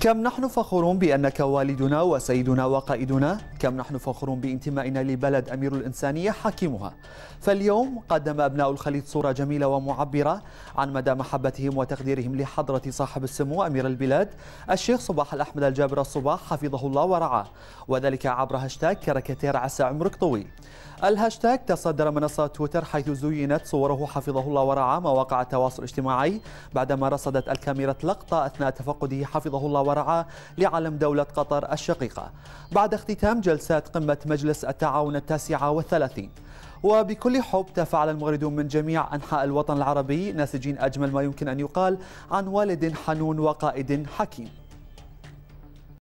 كم نحن فخورون بأنك والدنا وسيدنا وقائدنا كم نحن فخورون بانتمائنا لبلد أمير الإنسانية حاكمها فاليوم قدم أبناء الخليج صورة جميلة ومعبرة عن مدى محبتهم وتقديرهم لحضرة صاحب السمو أمير البلاد الشيخ صباح الأحمد الجابر الصباح حفظه الله ورعاه وذلك عبر هاشتاك كركتير عسى عمرك طويل الهاشتاج تصدر منصة تويتر حيث زينت صوره حفظه الله ورعاه مواقع التواصل الاجتماعي بعدما رصدت الكاميرا لقطة أثناء تفقده حفظه الله ورعاه لعلم دولة قطر الشقيقة بعد اختتام جلسات قمة مجلس التعاون التاسعة والثلاثين وبكل حب تفاعل المغردون من جميع أنحاء الوطن العربي ناسجين أجمل ما يمكن أن يقال عن والد حنون وقائد حكيم